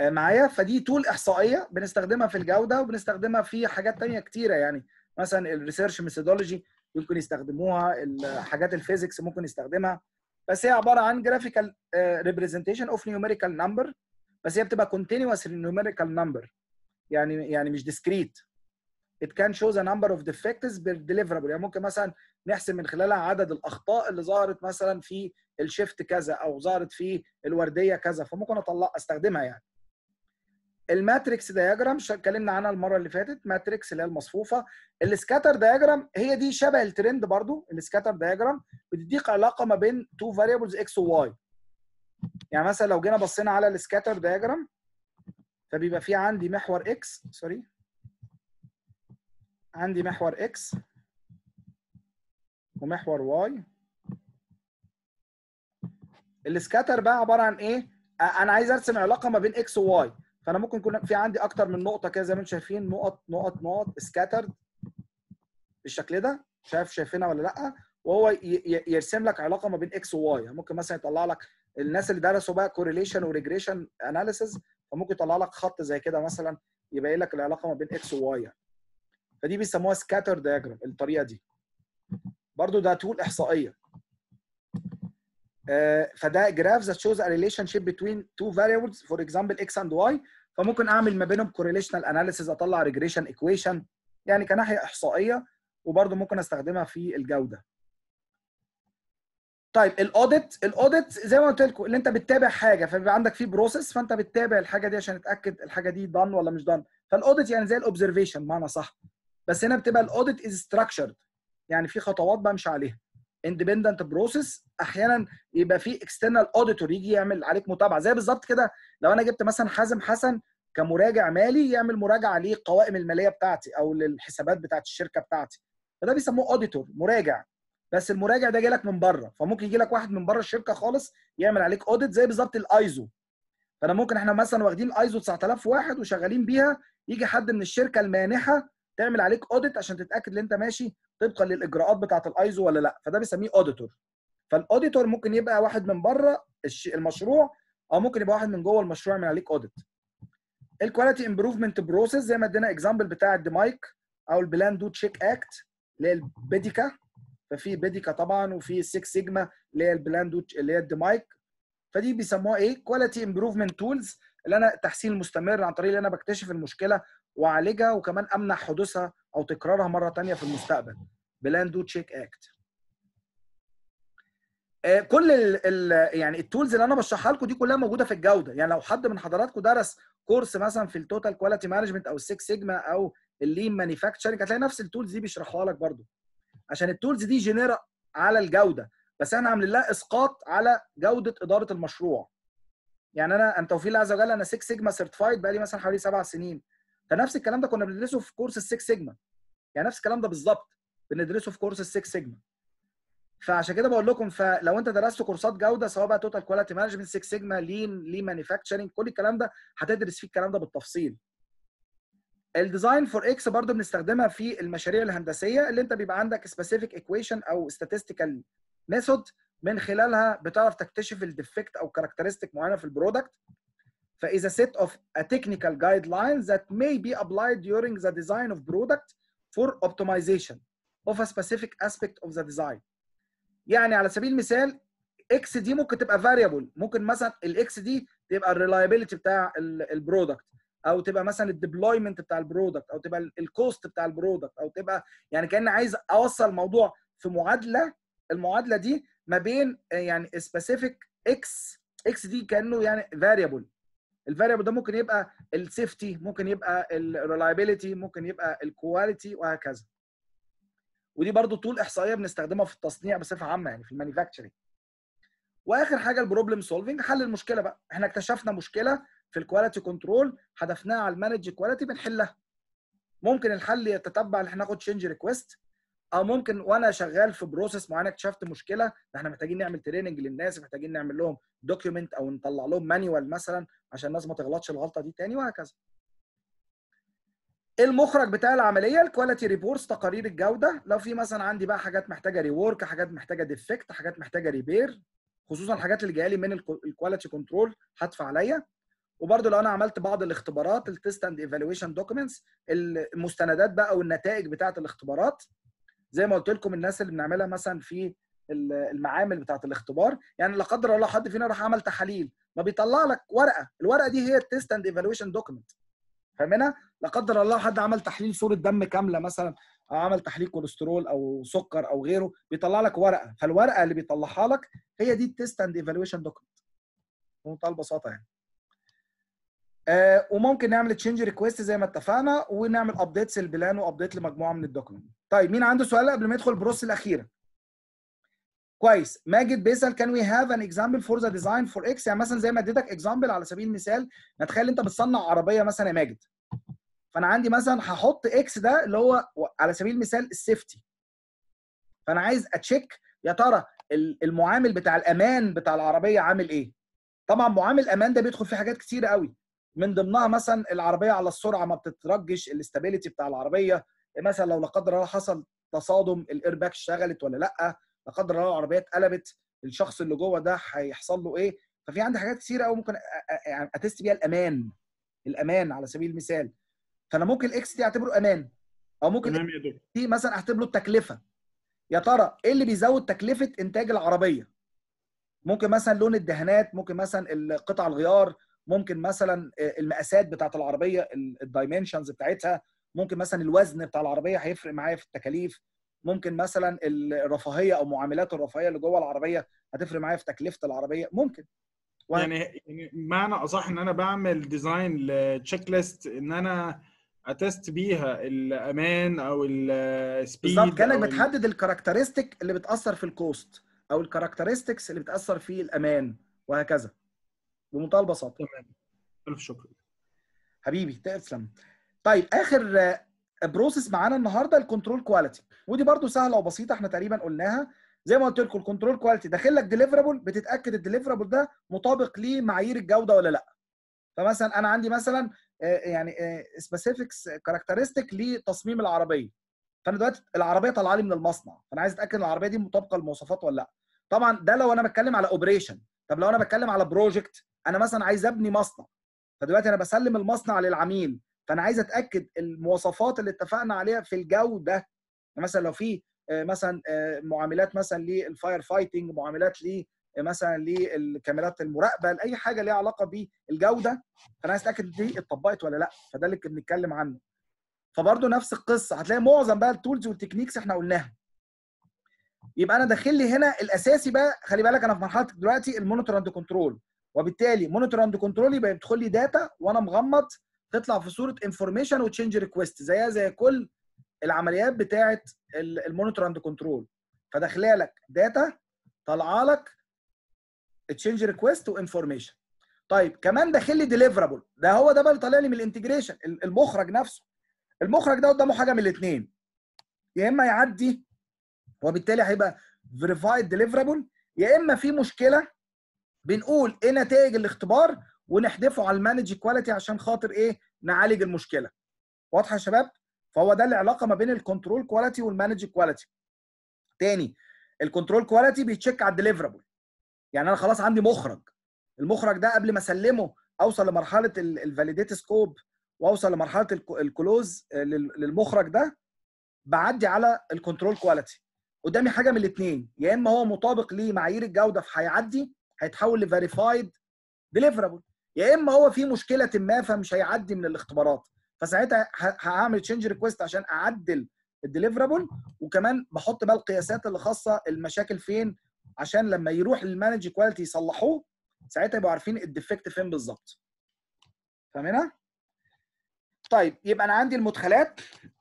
آه، معايا فدي تول احصائيه بنستخدمها في الجوده وبنستخدمها في حاجات تانية كتيره يعني مثلا الريسيرش ميثودولوجي يمكن يستخدموها الحاجات الفيزيكس ممكن يستخدمها بس هي عباره عن جرافيكال ريبريزنتيشن اوف نيوميريكال نمبر بس هي بتبقى كونتينوس نيوميريكال نمبر يعني يعني مش ديسكريت it can show the number of defects deliverable يعني ممكن مثلا نحسب من خلالها عدد الاخطاء اللي ظهرت مثلا في الشيفت كذا او ظهرت في الورديه كذا فممكن اطلع استخدمها يعني الماتريكس دياجرام اتكلمنا عنها المره اللي فاتت ماتريكس اللي هي المصفوفه السكاتر دياجرام هي دي شبه الترند برضو السكاتر دياجرام بتديك علاقه ما بين تو فاريبلز اكس وواي يعني مثلا لو جينا بصينا على السكاتر دياجرام فبيبقى في عندي محور اكس سوري عندي محور اكس ومحور واي السكاتر بقى عباره عن ايه؟ انا عايز ارسم علاقه ما بين اكس وواي فانا ممكن يكون في عندي اكتر من نقطه كده زي ما انتم شايفين نقط نقط نقط سكاترد بالشكل ده شايف شايفينها ولا لا وهو يرسم لك علاقه ما بين اكس وواي يعني ممكن مثلا يطلع لك الناس اللي درسوا بقى كورليشن وريجريشن اناليسز فممكن يطلع لك خط زي كده مثلا يبين لك العلاقه ما بين اكس وواي فدي بيسموها سكاتر دياجرام الطريقه دي برضو ده تول احصائيه آه، فده جراف ذات شوز ريليشن شيب بتوين تو فاريبلز فور اكزامبل اكس اند واي فممكن اعمل ما بينهم كورليشنال اناليسيز اطلع ريجريشن ايكويشن يعني كناحيه احصائيه وبرضه ممكن استخدمها في الجوده طيب الاوديت الاوديت زي ما قلت لكم اللي انت بتتابع حاجه فبيبقى عندك فيه بروسيس فانت بتتابع الحاجه دي عشان تتاكد الحاجه دي دان ولا مش دان فالاوديت يعني زي الاوبزرفيشن معنى صح بس هنا بتبقى الاوديت از ستراكشرد يعني في خطوات بمشي عليها اندبندنت بروسيس احيانا يبقى في اكسترنال اوديتور يجي يعمل عليك متابعه زي بالظبط كده لو انا جبت مثلا حازم حسن كمراجع مالي يعمل مراجعه للقوائم الماليه بتاعتي او للحسابات بتاعت الشركه بتاعتي فده بيسموه اوديتور مراجع بس المراجع ده جالك من بره فممكن يجي لك واحد من بره الشركه خالص يعمل عليك اوديت زي بالظبط الايزو فانا ممكن احنا مثلا واخدين ايزو واحد وشغالين بيها يجي حد من الشركه المانحه تعمل عليك اوديت عشان تتاكد ان انت ماشي طبقا للاجراءات بتاعه الايزو ولا لا فده بنسميه اوديتور فالاوديتور ممكن يبقى واحد من بره المشروع او ممكن يبقى واحد من جوه المشروع يعمل عليك اوديت الكواليتي امبروفمنت بروسيس زي ما ادينا اكزامبل بتاع الدمايك او البلان دو تشيك اكت اللي هي البيديكا ففي بيديكا طبعا وفي 6 سيجما اللي هي البلاند اللي هي الدمايك فدي بيسموها ايه؟ كواليتي امبروفمنت تولز اللي انا تحسين مستمر عن طريق اللي انا بكتشف المشكله واعالجها وكمان امنع حدوثها او تكرارها مره ثانيه في المستقبل. بلان دو تشيك اكت. كل الـ الـ يعني التولز اللي انا بشرحها لكم دي كلها موجوده في الجوده، يعني لو حد من حضراتكم درس كورس مثلا في التوتال كواليتي مانجمنت او 6 سيجما او اللين مانيفاكتشرنج هتلاقي نفس التولز دي بيشرحها لك برضه. عشان التولز دي جينيرا على الجوده بس احنا عاملين لها اسقاط على جوده اداره المشروع يعني انا ان توفيق الله عز وجل انا 6 سيجما سيرتيفايد بقى لي مثلا حوالي سبع سنين فنفس الكلام ده كنا بندرسه في كورس ال 6 سيجما يعني نفس الكلام ده بالظبط بندرسه في كورس ال 6 سيجما فعشان كده بقول لكم فلو انت درست كورسات جوده سواء بقى توتال كواليتي مانجمنت 6 سيجما لين لي مانيفاكتشرنج كل الكلام ده هتدرس فيه الكلام ده بالتفصيل الديزاين فور اكس برضو بنستخدمها في المشاريع الهندسيه اللي انت بيبقى عندك سبيسيفيك ايكويشن او statistical ميثود من خلالها بتعرف تكتشف الديفكت او كاركترستيك معينه في البرودكت فاذا اوف ا تكنيكال جايد guidelines ذات مي بي ابلايد during the design of برودكت for optimization of a specific aspect of the design يعني على سبيل المثال اكس دي ممكن تبقى فاريبل ممكن مثلا الاكس دي تبقى الريلايبيلتي بتاع البرودكت او تبقى مثلا الديبلويمنت بتاع البرودكت او تبقى الكوست بتاع البرودكت او تبقى يعني كان عايز اوصل الموضوع في معادله المعادله دي ما بين آه، يعني سبيسيفيك اكس اكس دي كانه يعني فاريبل الفاريبل ده ممكن يبقى السيفتي ممكن يبقى الريلايبيليتي ممكن يبقى الكواليتي وهكذا ودي برضو طول احصائيه بنستخدمها في التصنيع بصفه عامه يعني في المانيفاكتشرنج واخر حاجه البروبلم سولفنج حل المشكله بقى احنا اكتشفنا مشكله في الكواليتي كنترول حذفناها على المانج كواليتي بنحلها ممكن الحل يتتبع ان احنا ناخد تشينج ريكويست او ممكن وانا شغال في بروسيس معينه اكتشفت مشكله ده احنا محتاجين نعمل تريننج للناس محتاجين نعمل لهم دوكيومنت او نطلع لهم مانيوال مثلا عشان الناس ما تغلطش الغلطه دي تاني وهكذا المخرج بتاع العمليه الكواليتي ريبورتس تقارير الجوده لو في مثلا عندي بقى حاجات محتاجه ريورك حاجات محتاجه ديفكت حاجات محتاجه ريبير خصوصا الحاجات اللي جايه لي من الكواليتي كنترول هدفع عليا وبرده لو انا عملت بعض الاختبارات التست اند ايفالويشن دوكيومنتس المستندات بقى والنتائج بتاعه الاختبارات زي ما قلت لكم الناس اللي بنعملها مثلا في المعامل بتاعه الاختبار يعني لا قدر الله حد فينا راح عمل تحاليل ما بيطلع لك ورقه الورقه دي هي التست اند ايفالويشن دوكيمنت فاهمينها لا قدر الله حد عمل تحليل صوره دم كامله مثلا او عمل تحليل كوليسترول او سكر او غيره بيطلع لك ورقه فالورقه اللي بيطلعها لك هي دي التست اند ايفالويشن دوكيمنت بمنتهى البساطه يعني آه وممكن نعمل تشينج ريكويست زي ما اتفقنا ونعمل ابديتس للبلان وابديت لمجموعه من الدوكيومنت طيب مين عنده سؤال قبل ما يدخل البروس الاخيره كويس ماجد بيسال كان وي هاف ان اكزامبل فور ذا ديزاين فور اكس يعني مثلا زي ما اديتك اكزامبل على سبيل المثال ما تخيل انت بتصنع عربيه مثلا يا ماجد فانا عندي مثلا هحط اكس ده اللي هو على سبيل المثال السيفتي فانا عايز اتشيك يا ترى المعامل بتاع الامان بتاع العربيه عامل ايه طبعا معامل الامان ده بيدخل فيه حاجات كتيره قوي من ضمنها مثلا العربيه على السرعه ما بتترجش الاستابيليتي بتاع العربيه مثلا لو لا قدر الله حصل تصادم الايرباك اشتغلت ولا لا لا قدر الله العربيه اتقلبت الشخص اللي جوه ده هيحصل له ايه ففي عندي حاجات كثيره قوي ممكن يعني اتست بيها الامان الامان على سبيل المثال فانا ممكن الاكس دي اعتبره امان او ممكن دي مثلا اعتبره التكلفه يا ترى ايه اللي بيزود تكلفه انتاج العربيه ممكن مثلا لون الدهانات ممكن مثلا قطع الغيار ممكن مثلا آه، المقاسات بتاعه العربيه الدايمنشنز بتاعتها ممكن مثلا الوزن بتاع العربيه هيفرق معايا في التكاليف ممكن مثلا الرفاهيه او معاملات الرفاهيه اللي جوه العربيه هتفرق معايا في تكلفه العربيه ممكن و... يعني يعني معنى اصح ان انا بعمل ديزاين لتشيك ليست ان انا اتست بيها الامان او السبيد آه، بالظبط كانك بتحدد الكاركترستيك اللي بتاثر في الكوست او الكاركترستكس اللي بتاثر في الامان وهكذا بمنتهى البساطه تمام الف شكر حبيبي تسلم طيب اخر بروسيس آه، معانا النهارده الكنترول كواليتي ودي برده سهله وبسيطه احنا تقريبا قلناها زي ما قلت لكم الكنترول كواليتي داخل لك ديليفرابل بتتاكد الديليفرابل ده مطابق لمعايير الجوده ولا لا فمثلا انا عندي مثلا آه، يعني سبيسيفيكس آه، كاركترستيك لتصميم العربيه فانا دلوقتي العربيه طالعه لي من المصنع فانا عايز اتاكد العربيه دي مطابقه للمواصفات ولا لا طبعا ده لو انا بتكلم على اوبريشن طب لو انا بتكلم على بروجكت انا مثلا عايز ابني مصنع فدلوقتي انا بسلم المصنع للعميل فانا عايز اتاكد المواصفات اللي اتفقنا عليها في الجوده يعني مثلا لو في آه، مثلا آه، معاملات مثلا للفاير فايتنج معاملات ل آه، مثلا للكاميرات المراقبه لاي حاجه ليها علاقه بالجوده فانا عايز اتاكد دي اتطبقت ولا لا فده اللي بنتكلم عنه فبرضه نفس القصه هتلاقي معظم بقى التولز والتكنيكس احنا قلناها يبقى انا داخل لي هنا الاساسي بقى خلي بالك انا في مرحله دلوقتي المونيتور اند كنترول وبالتالي مونيتور اند كنترول يبقى يدخل لي داتا وانا مغمض تطلع في صوره انفورميشن وتشينج ريكويست زيها زي كل العمليات بتاعه المونيتور اند كنترول فداخله لك داتا طالعه لك تشينج ريكويست وانفورميشن طيب كمان داخل لي ديليفرابل ده هو ده بقى اللي طالع لي من الانتجريشن المخرج نفسه المخرج ده قدامه حاجه من الاثنين يا اما يعدي وبالتالي هيبقى فيريفايد ديليفرابل يا اما في مشكله بنقول ايه نتائج الاختبار ونحدفه على المانج كواليتي عشان خاطر ايه نعالج المشكله واضحه يا شباب فهو ده العلاقه ما بين الكنترول كواليتي والمانج كواليتي تاني الكنترول كواليتي بيتشيك على الديليفرابل يعني انا خلاص عندي مخرج المخرج ده قبل ما اسلمه اوصل لمرحله الفاليديت سكوب واوصل لمرحله الكلوز آه، للمخرج ده بعدي على الكنترول كواليتي قدامي حاجه من الاثنين يا اما هو مطابق لمعايير الجوده فهيعدي هيتحول لفيريفايد ديليفرابل يا اما هو في مشكله ما فمش هيعدي من الاختبارات فساعتها هعمل تشينج ريكويست عشان اعدل الديليفرابل وكمان بحط بقى القياسات اللي خاصه المشاكل فين عشان لما يروح للمانج كواليتي يصلحوه ساعتها يبقوا عارفين الديفكت فين بالظبط فاهمينها طيب يبقى انا عندي المدخلات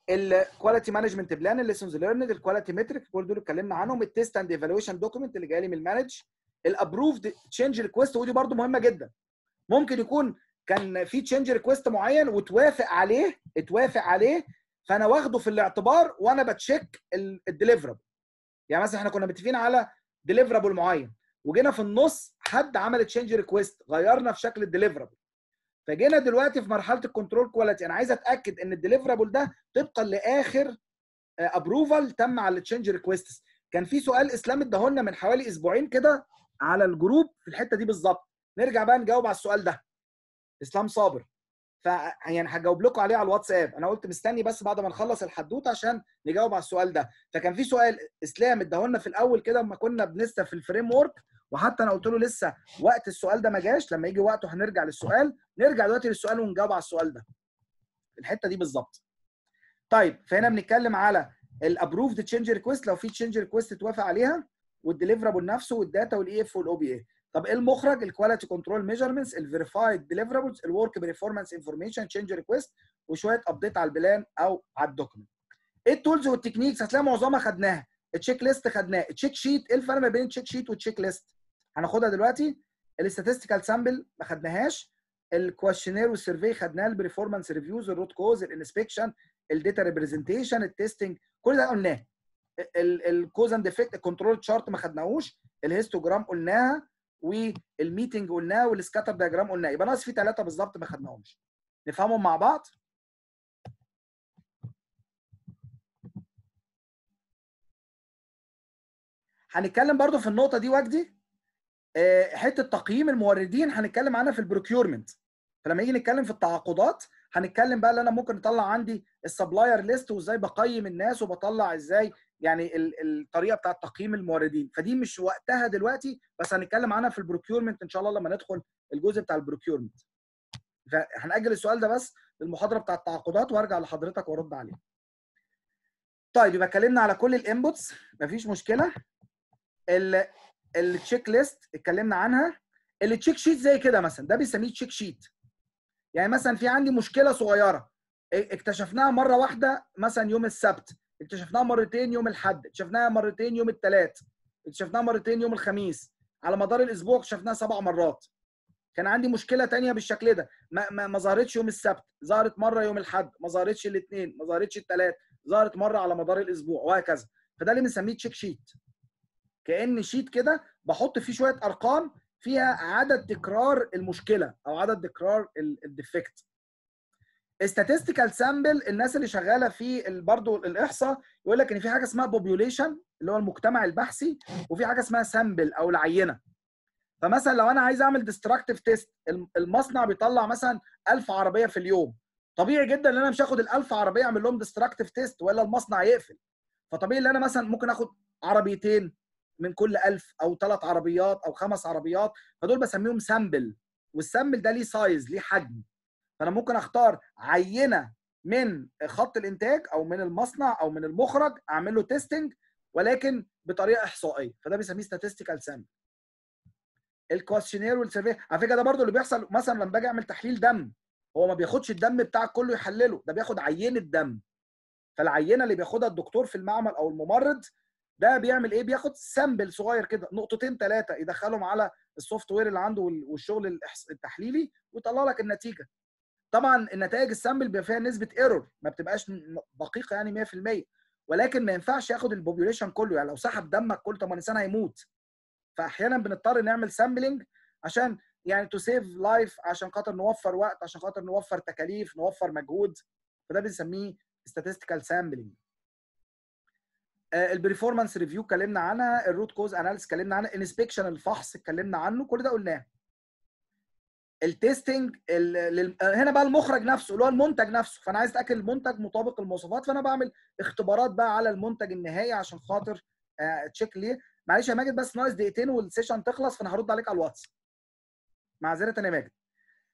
الكواليتي مانجمنت بلان الليسنز ليرند الكواليتي متريك كل دول اتكلمنا عنهم التيست اند ايفالويشن دوكيمنت اللي جاي لي من المانج الابروفد تشينج ريكويست ودي برضو مهمه جدا ممكن يكون كان في تشينج ريكويست معين وتوافق عليه اتوافق عليه فانا واخده في الاعتبار وانا بتشيك الديليفربل يعني مثلا احنا كنا متفقين على ديليفربل معين وجينا في النص حد عمل تشينج ريكويست غيرنا في شكل الديليفربل فجينا دلوقتي في مرحله الكنترول كواليتي انا عايز اتاكد ان الديليفربل ده طبقا لاخر ابروفال آه، تم على التشينج ريكويست كان في سؤال اسلام اداهولنا من حوالي اسبوعين كده على الجروب في الحته دي بالظبط نرجع بقى نجاوب على السؤال ده اسلام صابر ف يعني هجاوب لكم عليه على الواتساب انا قلت مستني بس بعد ما نخلص الحدوته عشان نجاوب على السؤال ده فكان في سؤال اسلام اداهولنا في الاول كده اما كنا لسه في الفريم ورك وحتى انا قلت له لسه وقت السؤال ده ما جاش لما يجي وقته هنرجع للسؤال نرجع دلوقتي للسؤال ونجاوب على السؤال ده الحته دي بالظبط طيب فهنا بنتكلم على الابروفد تشينج ريكويست لو في تشينج ريكويست اتوافق عليها والديليفرابل نفسه والداتا والاي اف والاو بي اي طب ايه المخرج الكواليتي كنترول ميجرمنتس الفيريفايد ديليفرابلز الورك برفورمانس انفورميشن تشينج ريكويست وشويه ابديت على البلان او على الدوكيمنت ايه التولز والتكنيكس هتلاقي معظمها خدناها التشيك ليست خدناه التشيك شيت ايه الفرق ما بين التشيك شيت والتشيك ليست هناخدها دلوقتي الاستاتستيكال سامبل ما خدناهاش الكويشنير والسيرفي خدناه البرفورمانس ريفيوز الروت كوز الانسبكشن الداتا ريبريزنتيشن التستنج كل ده قلناه الكوز اند افكت الكنترول تشارت ما خدناهوش الهيستوجرام قلناها والميتنج قلناها والسكاتر دايجرام قلناها يبقى ناقص في ثلاثه بالظبط ما خدناهمش نفهمهم مع بعض هنتكلم برضو في النقطه دي وجدي آه، حته تقييم الموردين هنتكلم عنها في البروكيورمنت فلما يجي نتكلم في التعاقدات هنتكلم بقى اللي انا ممكن اطلع عندي السبلاير ليست وازاي بقيم الناس وبطلع ازاي يعني الطريقه بتاعت تقييم الموردين فدي مش وقتها دلوقتي بس هنتكلم عنها في البروكيورمنت ان شاء الله لما ندخل الجزء بتاع البروكيورمنت فهنأجل السؤال ده بس للمحاضره بتاع التعاقدات وارجع لحضرتك وارد عليه طيب يبقى اتكلمنا على كل الانبوتس مفيش مشكله التشيك ليست اتكلمنا عنها التشيك شيت زي كده مثلا ده بنسميه تشيك شيت يعني مثلا في عندي مشكله صغيره اكتشفناها مره واحده مثلا يوم السبت اكتشفناها مرتين يوم الاحد اكتشفناها مرتين يوم الثلاث اكتشفناها مرتين يوم الخميس على مدار الاسبوع اكتشفناها سبع مرات كان عندي مشكله تانية بالشكل ده ما, ما, ما ظهرتش يوم السبت ظهرت مره يوم الاحد ما ظهرتش الاثنين ما ظهرتش الثلاث ظهرت مره على مدار الاسبوع وهكذا فده اللي بنسميه تشيك شيت كان شيت كده بحط فيه شويه ارقام فيها عدد تكرار المشكله او عدد تكرار الديفكت statistical سامبل الناس اللي شغاله في برضه الاحصاء يقول لك ان في حاجه اسمها بوبيوليشن اللي هو المجتمع البحثي وفي حاجه اسمها سامبل او العينه فمثلا لو انا عايز اعمل ديستراكتيف تيست المصنع بيطلع مثلا 1000 عربيه في اليوم طبيعي جدا ان انا مش هاخد ال 1000 عربيه اعمل لهم ديستراكتيف تيست ولا المصنع يقفل فطبيعي ان انا مثلا ممكن اخد عربيتين من كل 1000 او ثلاث عربيات او خمس عربيات فدول بسميهم سامبل والسامبل ده ليه سايز ليه حجم فانا ممكن اختار عينه من خط الانتاج او من المصنع او من المخرج اعمل له تيستنج ولكن بطريقه احصائيه فده بيسميه ستاتستيكال سامبل الكويشنير والسيرفي على فكره ده برضو اللي بيحصل مثلا لما باجي اعمل تحليل دم هو ما بياخدش الدم بتاعك كله يحلله ده بياخد عينه دم فالعينه اللي بياخدها الدكتور في المعمل او الممرض ده بيعمل ايه بياخد سامبل صغير كده نقطتين ثلاثه يدخلهم على السوفت وير اللي عنده والشغل التحليلي ويطلع لك النتيجه طبعا النتائج السامبل بيبقى فيها نسبه ايرور ما بتبقاش دقيقه يعني 100% ولكن ما ينفعش ياخد البوبيوليشن كله يعني لو سحب دمك كله 8 الانسان هيموت فاحيانا بنضطر نعمل سامبلنج عشان يعني تو سيف لايف عشان خاطر نوفر وقت عشان خاطر نوفر تكاليف نوفر مجهود فده بنسميه statistical sampling آه، البرفورمانس ريفيو اتكلمنا عنها الروت كوز اناليس اتكلمنا عنها انسبكشن الفحص اتكلمنا عنه كل ده قلناه التستنج آه، هنا بقى المخرج نفسه اللي هو المنتج نفسه فانا عايز اتاكد المنتج مطابق المواصفات فانا بعمل اختبارات بقى على المنتج النهائي عشان خاطر تشيك آه، ليه معلش يا ماجد بس ناقص دقيقتين والسيشن تخلص فانا هرد عليك على الواتس معذره يا ماجد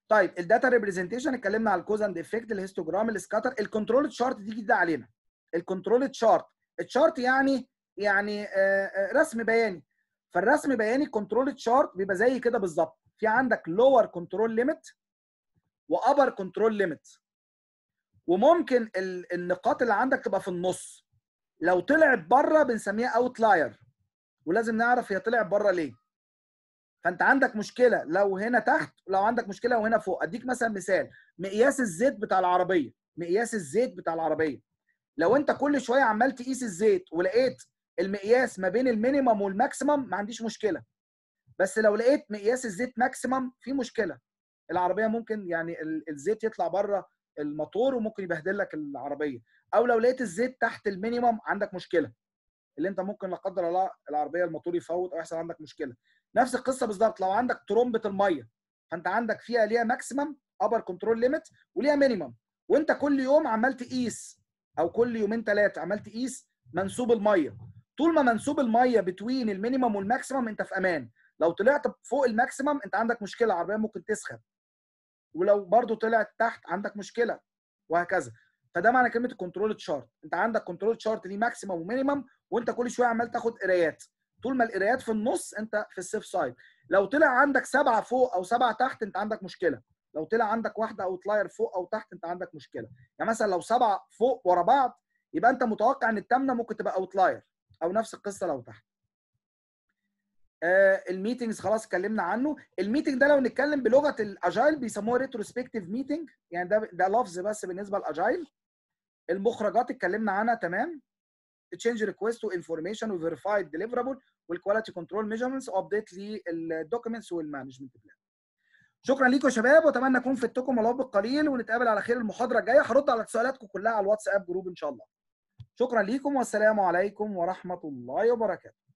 طيب الداتا ريبريزنتيشن اتكلمنا على الكوز اند افكت الهيستوجرام السكاتر الكنترول تشارت دي جديده علينا الكنترول تشارت الشارت يعني يعني آه، آه، رسم بياني فالرسم بياني كنترول تشارت بيبقى زي كده بالظبط في عندك لور كنترول ليميت وابر كنترول ليميت وممكن النقاط اللي عندك تبقى في النص لو طلعت بره بنسميها اوتلاير ولازم نعرف هي طلعت بره ليه فانت عندك مشكله لو هنا تحت لو عندك مشكله وهنا فوق اديك مثلا مثال مقياس الزيت بتاع العربيه مقياس الزيت بتاع العربيه لو انت كل شويه عمال تقيس الزيت ولقيت المقياس ما بين المينيمم والماكسيمم ما عنديش مشكله بس لو لقيت مقياس الزيت ماكسيمم في مشكله العربيه ممكن يعني الزيت يطلع بره الموتور وممكن يبهدل لك العربيه او لو لقيت الزيت تحت المينيمم عندك مشكله اللي انت ممكن لا قدر الله العربيه الموتور يفوت او يحصل عندك مشكله نفس القصه بالظبط لو عندك ترمبه الميه فانت عندك فيها ليها ماكسيمم ابر كنترول ليميت وليها مينيمم وانت كل يوم عمال تقيس او كل يومين ثلاثه عمال تقيس منسوب الميه طول ما منسوب الميه بتوين المينيمم والماكسيمم انت في امان لو طلعت فوق الماكسيمم انت عندك مشكله العربيه ممكن تسخن ولو برضو طلعت تحت عندك مشكله وهكذا فده معنى كلمه الكنترول تشارت انت عندك كنترول تشارت ليه ماكسيمم ومينيمم وانت كل شويه عمال تاخد قرايات طول ما القرايات في النص انت في السيف سايد لو طلع عندك سبعه فوق او سبعه تحت انت عندك مشكله لو طلع عندك واحده اوتلاير فوق او تحت انت عندك مشكله يعني مثلا لو سبعه فوق ورا بعض يبقى انت متوقع ان الثامنه ممكن تبقى اوتلاير او نفس القصه لو تحت آه الميتنجز خلاص اتكلمنا عنه الميتنج ده لو نتكلم بلغه الاجايل بيسموه ريتروسبكتيف ميتنج يعني ده ده لفظ بس بالنسبه للاجايل المخرجات اتكلمنا عنها تمام تشينج ريكويست وانفورميشن وفيريفايد ديليفرابل والكواليتي كنترول ميجرمنتس وابديت للدوكيومنتس والمانجمنت بلان شكرا ليكم يا شباب واتمنى اكون فدتكم ولو بالقليل ونتقابل على خير المحاضره الجايه هرد على سؤالاتكم كلها على الواتساب جروب ان شاء الله شكرا ليكم والسلام عليكم ورحمه الله وبركاته